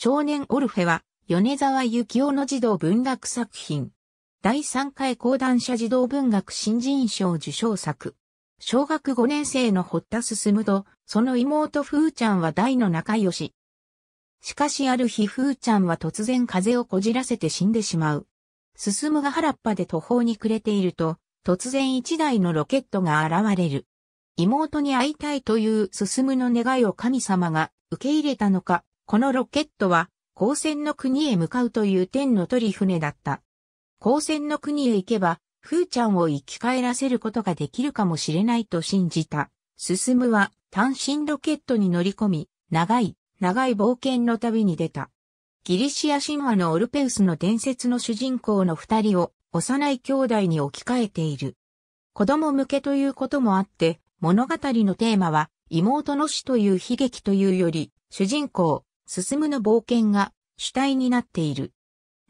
少年オルフェは、米沢幸雄の児童文学作品。第3回講談社児童文学新人賞受賞作。小学5年生の堀田進と、その妹風ちゃんは大の仲良し。しかしある日風ちゃんは突然風邪をこじらせて死んでしまう。進が原っぱで途方に暮れていると、突然一台のロケットが現れる。妹に会いたいという進の願いを神様が受け入れたのか、このロケットは、光線の国へ向かうという天の鳥船だった。光線の国へ行けば、ふーちゃんを生き返らせることができるかもしれないと信じた。進むは単身ロケットに乗り込み、長い、長い冒険の旅に出た。ギリシア神話のオルペウスの伝説の主人公の二人を幼い兄弟に置き換えている。子供向けということもあって、物語のテーマは妹の死という悲劇というより、主人公、進むの冒険が主体になっている。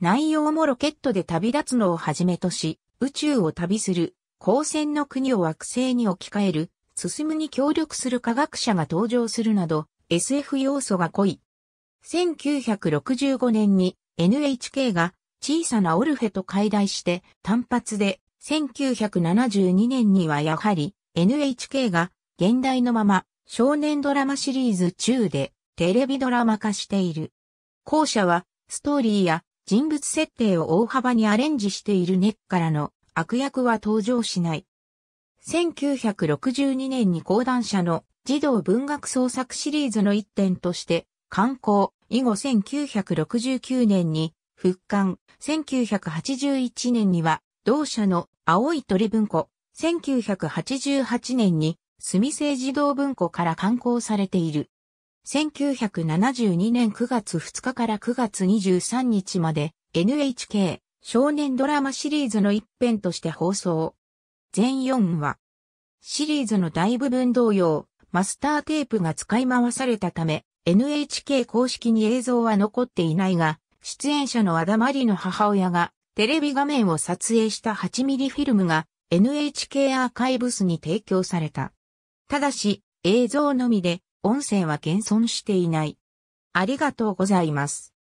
内容もロケットで旅立つのをはじめとし、宇宙を旅する、光線の国を惑星に置き換える、進むに協力する科学者が登場するなど、SF 要素が濃い。1965年に NHK が小さなオルフェと解題して単発で、1972年にはやはり NHK が現代のまま少年ドラマシリーズ中でテレビドラマ化している。後者は、ストーリーや人物設定を大幅にアレンジしているネックからの悪役は登場しない。1962年に講談社の児童文学創作シリーズの一点として、刊行、以後1969年に復刊、1981年には同社の青い鳥文庫、1988年に墨生児童文庫から刊行されている。1972年9月2日から9月23日まで NHK 少年ドラマシリーズの一編として放送。全4話。シリーズの大部分同様、マスターテープが使い回されたため、NHK 公式に映像は残っていないが、出演者の和田まりの母親がテレビ画面を撮影した8ミリフィルムが NHK アーカイブスに提供された。ただし、映像のみで音声は現存していない。ありがとうございます。